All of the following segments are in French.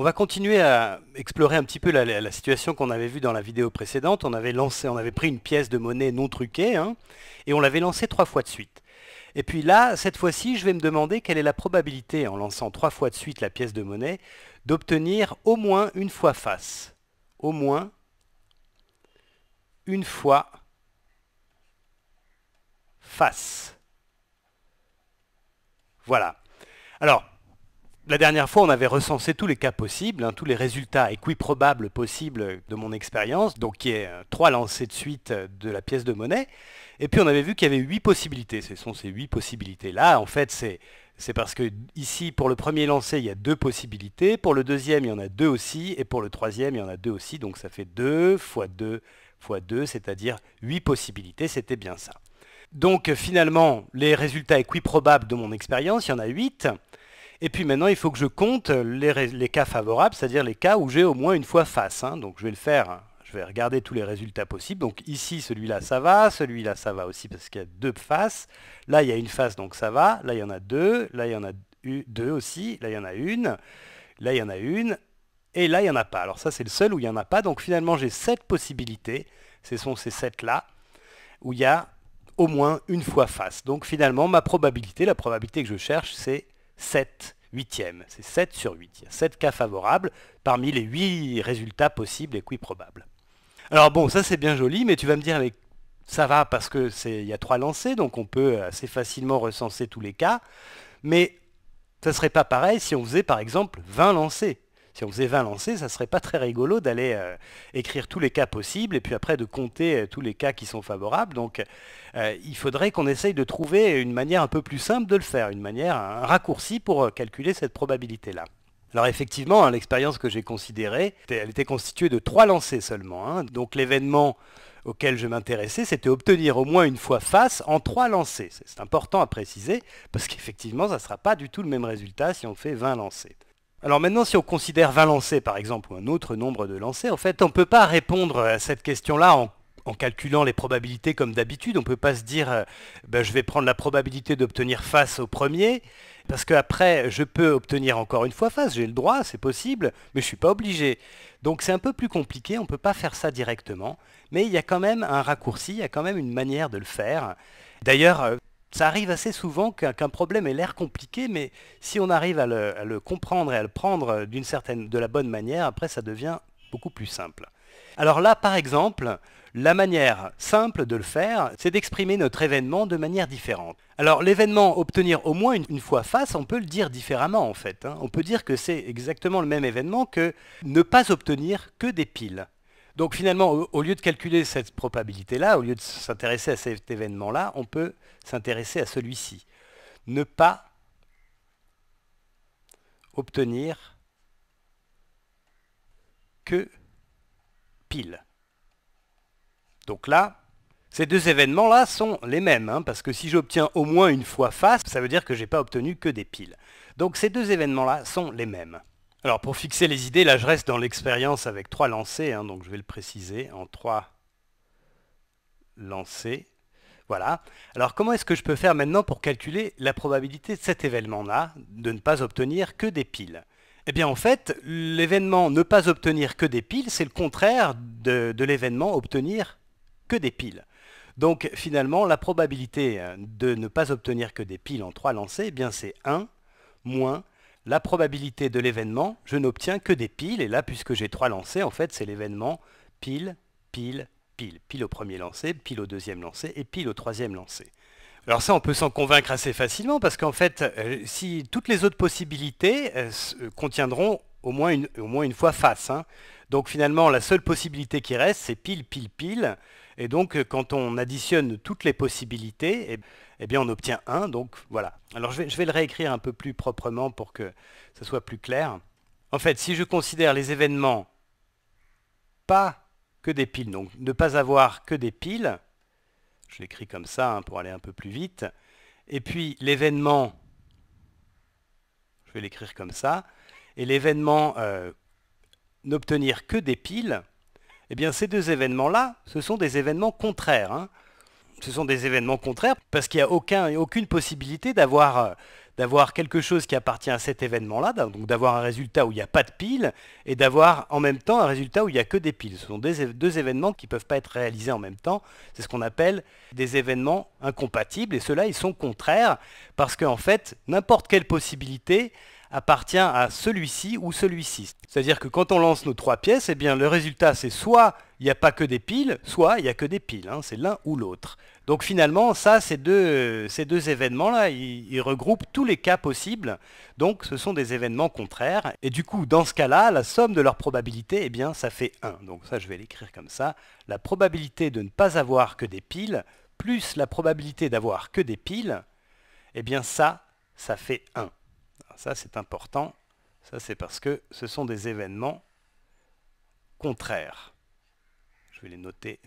On va continuer à explorer un petit peu la, situation qu'on avait vue dans la vidéo précédente. On avait lancé, on avait pris une pièce de monnaie non truquée, hein, et on l'avait lancée trois fois de suite. Et puis là, cette fois-ci, je vais me demander quelle est la probabilité, en lançant trois fois de suite la pièce de monnaie, d'obtenir au moins une fois face. Au moins une fois face. Voilà. Alors, la dernière fois, on avait recensé tous les cas possibles, hein, tous les résultats équiprobables possibles de mon expérience, donc qui est euh, trois lancers de suite euh, de la pièce de monnaie. Et puis on avait vu qu'il y avait huit possibilités. Ce sont ces huit possibilités-là. En fait, c'est c'est parce que ici, pour le premier lancé, il y a deux possibilités. Pour le deuxième, il y en a deux aussi. Et pour le troisième, il y en a deux aussi. Donc ça fait deux fois deux fois deux, c'est-à-dire huit possibilités. C'était bien ça. Donc finalement, les résultats équiprobables de mon expérience, il y en a huit, et puis maintenant, il faut que je compte les, cas favorables, c'est-à-dire les cas où j'ai au moins une fois face. Hein. Donc je vais le faire, je vais regarder tous les résultats possibles. Donc ici, celui-là, ça va, celui-là, ça va aussi parce qu'il y a deux faces. Là, il y a une face, donc ça va. Là, il y en a deux. Là, il y en a deux aussi. Là, il y en a une. Là, il y en a une. Et là, il n'y en a pas. Alors ça, c'est le seul où il n'y en a pas. Donc finalement, j'ai sept possibilités. Ce sont ces sept-là où il y a au moins une fois face. Donc finalement, ma probabilité, la probabilité que je cherche, c'est 7 huitièmes. C'est 7 sur 8. Il y a 7 cas favorables parmi les 8 résultats possibles et qui probables. Alors bon, ça c'est bien joli, mais tu vas me dire avec ça va parce qu'il y a 3 lancers, donc on peut assez facilement recenser tous les cas. Mais ça ne serait pas pareil si on faisait par exemple 20 lancés. Si on faisait 20 lancers, ça serait pas très rigolo d'aller euh, écrire tous les cas possibles et puis après de compter euh, tous les cas qui sont favorables. Donc euh, il faudrait qu'on essaye de trouver une manière un peu plus simple de le faire, une manière, un raccourci pour calculer cette probabilité-là. Alors effectivement, hein, l'expérience que j'ai considérée, elle était constituée de trois lancers seulement. Hein. Donc l'événement auquel je m'intéressais, c'était obtenir au moins une fois face en trois lancers. C'est important à préciser, parce qu'effectivement, ça ne sera pas du tout le même résultat si on fait 20 lancers. Alors maintenant, si on considère 20 lancers par exemple, ou un autre nombre de lancers, en fait, on ne peut pas répondre à cette question-là en, calculant les probabilités comme d'habitude. On ne peut pas se dire, euh, ben, je vais prendre la probabilité d'obtenir face au premier, parce qu'après, je peux obtenir encore une fois face, j'ai le droit, c'est possible, mais je ne suis pas obligé. Donc c'est un peu plus compliqué, on ne peut pas faire ça directement, mais il y a quand même un raccourci, il y a quand même une manière de le faire. D'ailleurs, euh, ça arrive assez souvent qu'un problème ait l'air compliqué, mais si on arrive à le, comprendre et à le prendre euh, d'une certaine, de la bonne manière, après ça devient beaucoup plus simple. Alors là, par exemple, la manière simple de le faire, c'est d'exprimer notre événement de manière différente. Alors l'événement obtenir au moins une, fois face, on peut le dire différemment en fait. Hein. On peut dire que c'est exactement le même événement que ne pas obtenir que des piles. Donc finalement, au, lieu de calculer cette probabilité-là, au lieu de s'intéresser à cet événement-là, on peut s'intéresser à celui-ci. Ne pas obtenir que pile. Donc là, ces deux événements-là sont les mêmes, hein, parce que si j'obtiens au moins une fois face, ça veut dire que je n'ai pas obtenu que des piles. Donc ces deux événements-là sont les mêmes. Alors pour fixer les idées, là je reste dans l'expérience avec trois lancés. Hein, donc je vais le préciser en 3 lancés. Voilà. Alors comment est-ce que je peux faire maintenant pour calculer la probabilité de cet événement-là, de ne pas obtenir que des piles Eh bien en fait, l'événement ne pas obtenir que des piles, c'est le contraire de, l'événement obtenir que des piles. Donc finalement, la probabilité euh, de ne pas obtenir que des piles en trois lancés, eh bien c'est 1 moins la probabilité de l'événement, je n'obtiens que des piles. Et là, puisque j'ai trois lancers, en fait, c'est l'événement pile, pile, pile. Pile au premier lancer, pile au deuxième lancer et pile au troisième lancer. Alors ça, on peut s'en convaincre assez facilement parce qu'en fait, euh, si toutes les autres possibilités euh, euh, contiendront au moins une, fois face. Hein. Donc finalement, la seule possibilité qui reste, c'est pile, pile, pile. Et donc, euh, quand on additionne toutes les possibilités, eh, eh bien, on obtient 1. Donc, voilà. Alors, je vais, le réécrire un peu plus proprement pour que ce soit plus clair. En fait, si je considère les événements pas que des piles, donc ne pas avoir que des piles, je l'écris comme ça hein, pour aller un peu plus vite, et puis l'événement, je vais l'écrire comme ça, et l'événement euh, n'obtenir que des piles, eh bien ces deux événements-là, ce sont des événements contraires. Hein. Ce sont des événements contraires parce qu'il n'y a aucune possibilité euh, d'avoir quelque chose qui appartient à cet événement-là, donc d'avoir un résultat où il n'y a pas de piles, et d'avoir en même temps un résultat où il n'y a que des piles. Ce sont deux événements qui ne peuvent pas être réalisés en même temps. C'est ce qu'on appelle des événements incompatibles, et ceux-là, ils sont contraires, parce qu'en fait, n'importe quelle possibilité appartient à celui-ci ou celui-ci. C'est-à-dire que quand on lance nos trois pièces, eh bien, le résultat c'est soit il n'y a pas que des piles, soit il n'y a que des piles. Hein, c'est l'un ou l'autre. Donc finalement, ça, ces deux, événements-là, ils, regroupent tous les cas possibles. Donc ce sont des événements contraires. Et du coup, dans ce cas-là, la somme de leurs probabilités, eh bien, ça fait 1. Donc ça, je vais l'écrire comme ça. La probabilité de ne pas avoir que des piles, plus la probabilité d'avoir que des piles, eh bien ça, ça fait 1. Ça, c'est important. Ça, c'est parce que ce sont des événements contraires. Je vais les noter.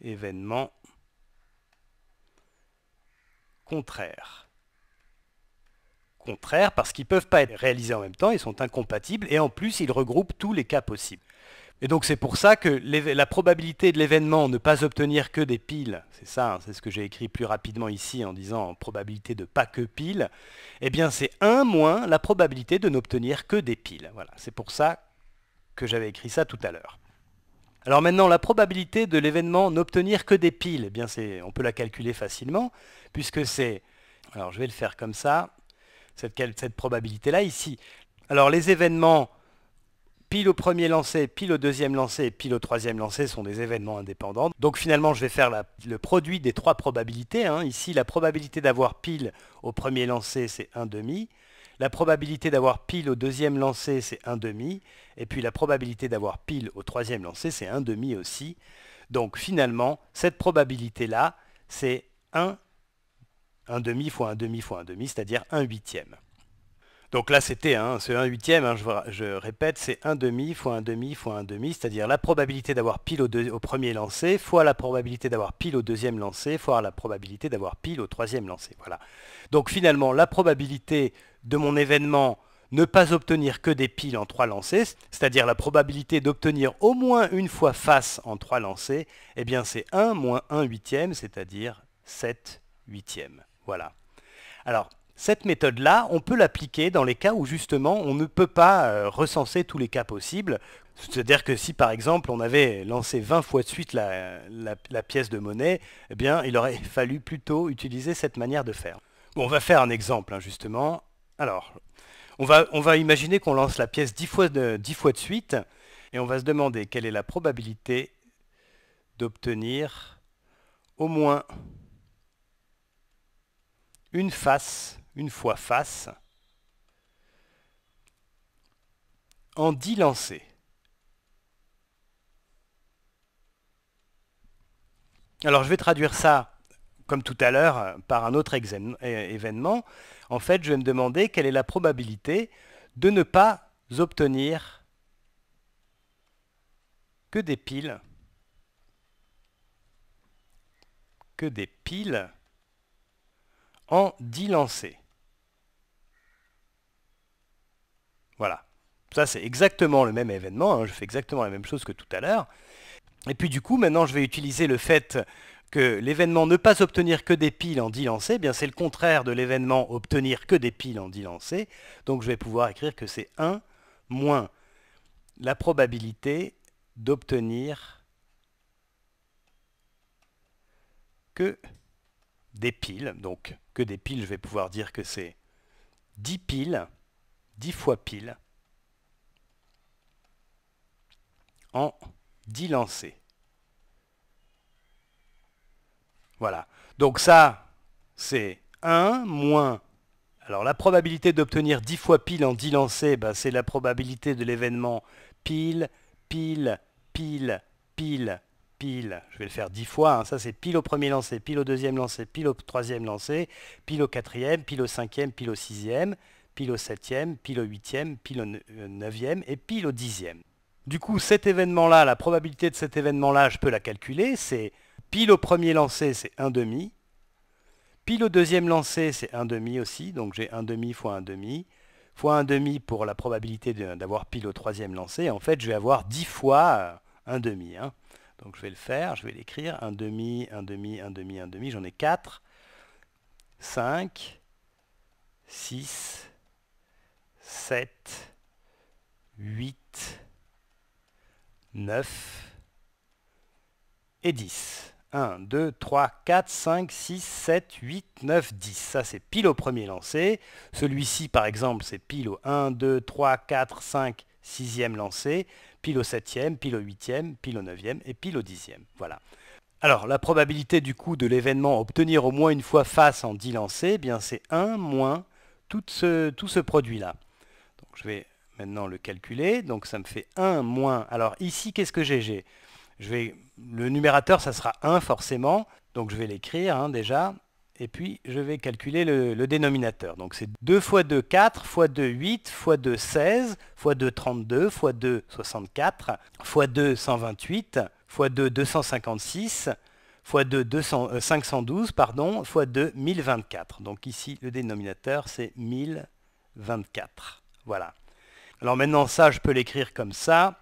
Événements contraires. Contraires parce qu'ils ne peuvent pas être réalisés en même temps, ils sont incompatibles et en plus, ils regroupent tous les cas possibles. Et donc c'est pour ça que la probabilité de l'événement ne pas obtenir que des piles, c'est ça, hein, c'est ce que j'ai écrit plus rapidement ici en disant probabilité de pas que piles, eh bien c'est 1 moins la probabilité de n'obtenir que des piles. Voilà, c'est pour ça que j'avais écrit ça tout à l'heure. Alors maintenant, la probabilité de l'événement n'obtenir que des piles, eh bien on peut la calculer facilement, puisque c'est, alors je vais le faire comme ça, cette probabilité-là ici. Alors les événements Pile au premier lancé, pile au deuxième lancé, pile au troisième lancé sont des événements indépendants. Donc finalement, je vais faire le produit des trois probabilités. Hein. Ici, la probabilité d'avoir pile au premier lancé, c'est demi. La probabilité d'avoir pile au deuxième lancé, c'est demi. Et puis la probabilité d'avoir pile au troisième lancé, c'est demi aussi. Donc finalement, cette probabilité-là, c'est 1, demi fois demi fois demi, c'est-à-dire 1 huitième. Donc là, c'était hein, ce 1 huitième, je, répète, c'est 1 demi fois 1 demi fois 1 demi, c'est-à-dire la probabilité d'avoir pile au, premier lancé, fois la probabilité d'avoir pile au deuxième lancé, fois la probabilité d'avoir pile au troisième lancé. Voilà. Donc finalement, la probabilité de mon événement ne pas obtenir que des piles en trois lancés, c'est-à-dire la probabilité d'obtenir au moins une fois face en trois lancés, eh bien c'est 1 moins 1 huitième, c'est-à-dire 7 huitièmes. Voilà. Alors, cette méthode-là, on peut l'appliquer dans les cas où justement on ne peut pas euh, recenser tous les cas possibles. C'est-à-dire que si par exemple on avait lancé 20 fois de suite la, pièce de monnaie, eh bien il aurait fallu plutôt utiliser cette manière de faire. on va faire un exemple hein, justement. Alors, on va, imaginer qu'on lance la pièce 10 fois de suite et on va se demander quelle est la probabilité d'obtenir au moins une face une fois face, en 10 lancers. Alors je vais traduire ça, comme tout à l'heure, par un autre événement. En fait, je vais me demander quelle est la probabilité de ne pas obtenir que des piles que des piles en 10 lancers. Voilà. Ça, c'est exactement le même événement. Hein. Je fais exactement la même chose que tout à l'heure. Et puis du coup, maintenant, je vais utiliser le fait que l'événement ne pas obtenir que des piles en 10 lancés, eh bien c'est le contraire de l'événement obtenir que des piles en 10 lancés. Donc je vais pouvoir écrire que c'est 1 moins la probabilité d'obtenir que des piles. Donc que des piles, je vais pouvoir dire que c'est 10 piles 10 fois pile en 10 lancers. Voilà. Donc ça, c'est 1 moins... Alors la probabilité d'obtenir 10 fois pile en 10 lancers, ben, c'est la probabilité de l'événement pile, pile, pile, pile, pile. Je vais le faire 10 fois. Hein. Ça, c'est pile au premier lancer, pile au deuxième lancer, pile au troisième lancer, pile au quatrième, pile au cinquième, pile au sixième pile au 7e, pile au 8e, pile au 9e euh, et pile au 10e. Du coup, cet événement-là, la probabilité de cet événement-là, je peux la calculer, c'est pile au premier lancé, c'est 1 1,5. Pile au deuxième lancé, c'est 1 1,5 aussi, donc j'ai 1 1,5 fois 1,5 fois 1,5 pour la probabilité d'avoir pile au troisième lancé. En fait, je vais avoir 10 fois 1,5. Euh, hein. Donc je vais le faire, je vais l'écrire, 1 1 1 1,5, 1 1,5, j'en ai 4, 5, 6, 7, 8, 9 et 10. 1, 2, 3, 4, 5, 6, 7, 8, 9, 10. Ça, c'est pile au premier lancé. Celui-ci, par exemple, c'est pile au 1, 2, 3, 4, 5, 6e lancé, pile au 7e, pile au 8e, pile au 9e et pile au 10e. Voilà. Alors, la probabilité du coup de l'événement obtenir au moins une fois face en 10 lancés, eh bien c'est 1 moins tout ce, tout ce produit-là je vais maintenant le calculer. Donc ça me fait 1 moins... Alors ici, qu'est-ce que j'ai je vais, le numérateur, ça sera 1 forcément, donc je vais l'écrire hein, déjà, et puis je vais calculer le, dénominateur. Donc c'est 2 fois 2, 4, fois 2, 8, fois 2, 16, fois 2, 32, fois 2, 64, fois 2, 128, fois 2, 256, fois 2, 512, euh, pardon, fois 2, 1024. Donc ici, le dénominateur, c'est 1024. Voilà. Alors maintenant, ça, je peux l'écrire comme ça.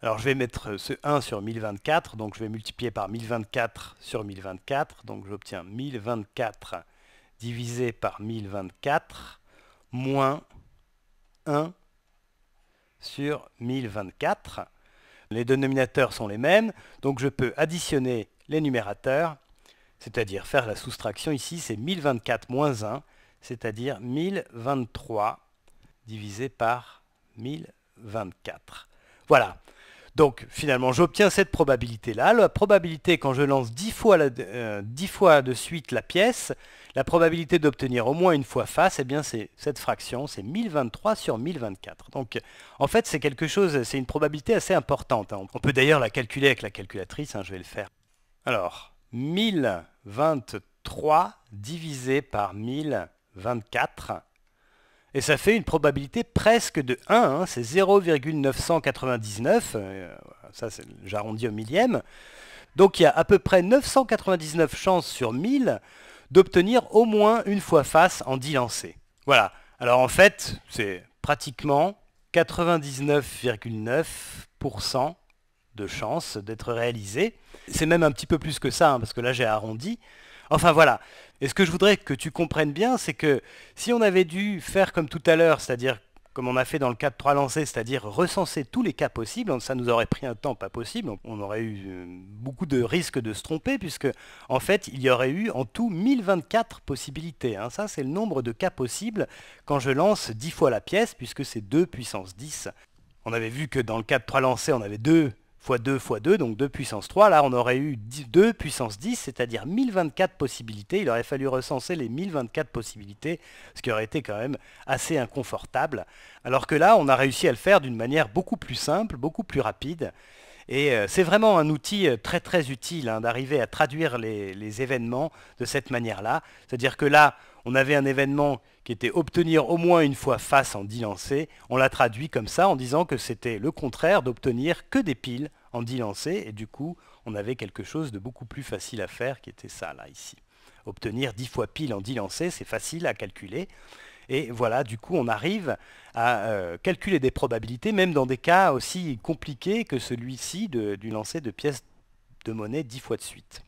Alors je vais mettre ce 1 sur 1024, donc je vais multiplier par 1024 sur 1024, donc j'obtiens 1024 divisé par 1024 moins 1 sur 1024. Les dénominateurs sont les mêmes, donc je peux additionner les numérateurs, c'est-à-dire faire la soustraction ici, c'est 1024 moins 1, c'est-à-dire 1023 divisé par 1024. Voilà. Donc finalement, j'obtiens cette probabilité-là. La probabilité, quand je lance 10 euh, fois, de suite la pièce, la probabilité d'obtenir au moins une fois face, eh bien c'est cette fraction, c'est 1023 sur 1024. Donc en fait, c'est quelque chose, c'est une probabilité assez importante. Hein. On peut d'ailleurs la calculer avec la calculatrice, hein, je vais le faire. Alors, 1023 divisé par 1024, et ça fait une probabilité presque de 1, hein, c'est 0,999, euh, ça j'arrondis au millième. Donc il y a à peu près 999 chances sur 1000 d'obtenir au moins une fois face en 10 lancés. Voilà. Alors en fait, c'est pratiquement 99,9% de chances d'être réalisé. C'est même un petit peu plus que ça, hein, parce que là j'ai arrondi. Enfin voilà, et ce que je voudrais que tu comprennes bien, c'est que si on avait dû faire comme tout à l'heure, c'est-à-dire comme on a fait dans le cas de 3 lancés, c'est-à-dire recenser tous les cas possibles, ça nous aurait pris un temps pas possible, on aurait eu euh, beaucoup de risques de se tromper, puisque en fait il y aurait eu en tout 1024 possibilités. Hein. Ça c'est le nombre de cas possibles quand je lance 10 fois la pièce, puisque c'est 2 puissance 10. On avait vu que dans le cas de 3 lancés, on avait deux fois 2 fois 2, donc 2 puissance 3. Là, on aurait eu 2 puissance 10, c'est-à-dire 1024 possibilités. Il aurait fallu recenser les 1024 possibilités, ce qui aurait été quand même assez inconfortable. Alors que là, on a réussi à le faire d'une manière beaucoup plus simple, beaucoup plus rapide. Et euh, c'est vraiment un outil euh, très très utile hein, d'arriver à traduire les, événements de cette manière-là. C'est-à-dire que là, on avait un événement qui était obtenir au moins une fois face en 10 lancés, on l'a traduit comme ça en disant que c'était le contraire d'obtenir que des piles en 10 lancés, et du coup, on avait quelque chose de beaucoup plus facile à faire qui était ça, là, ici. Obtenir 10 fois pile en 10 lancés, c'est facile à calculer. Et voilà, du coup, on arrive à euh, calculer des probabilités, même dans des cas aussi compliqués que celui-ci du lancer de pièces de monnaie dix fois de suite.